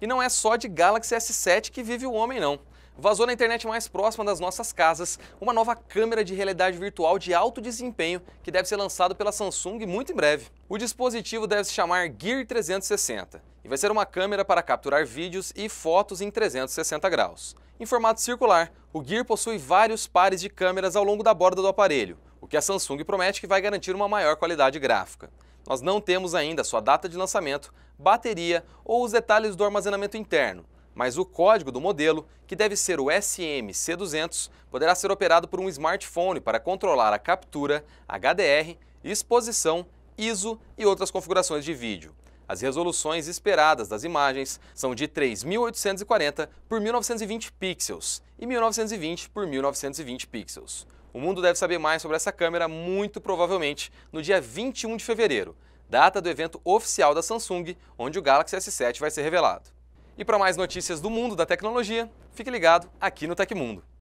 E não é só de Galaxy S7 que vive o homem, não. Vazou na internet mais próxima das nossas casas uma nova câmera de realidade virtual de alto desempenho que deve ser lançado pela Samsung muito em breve. O dispositivo deve se chamar Gear 360 e vai ser uma câmera para capturar vídeos e fotos em 360 graus. Em formato circular, o Gear possui vários pares de câmeras ao longo da borda do aparelho, o que a Samsung promete que vai garantir uma maior qualidade gráfica. Nós não temos ainda sua data de lançamento, bateria ou os detalhes do armazenamento interno, mas o código do modelo, que deve ser o SMC200, poderá ser operado por um smartphone para controlar a captura, HDR, exposição, ISO e outras configurações de vídeo. As resoluções esperadas das imagens são de 3840 por 1920 pixels e 1920 por 1920 pixels. O mundo deve saber mais sobre essa câmera muito provavelmente no dia 21 de fevereiro, data do evento oficial da Samsung, onde o Galaxy S7 vai ser revelado. E para mais notícias do mundo da tecnologia, fique ligado aqui no Tecmundo.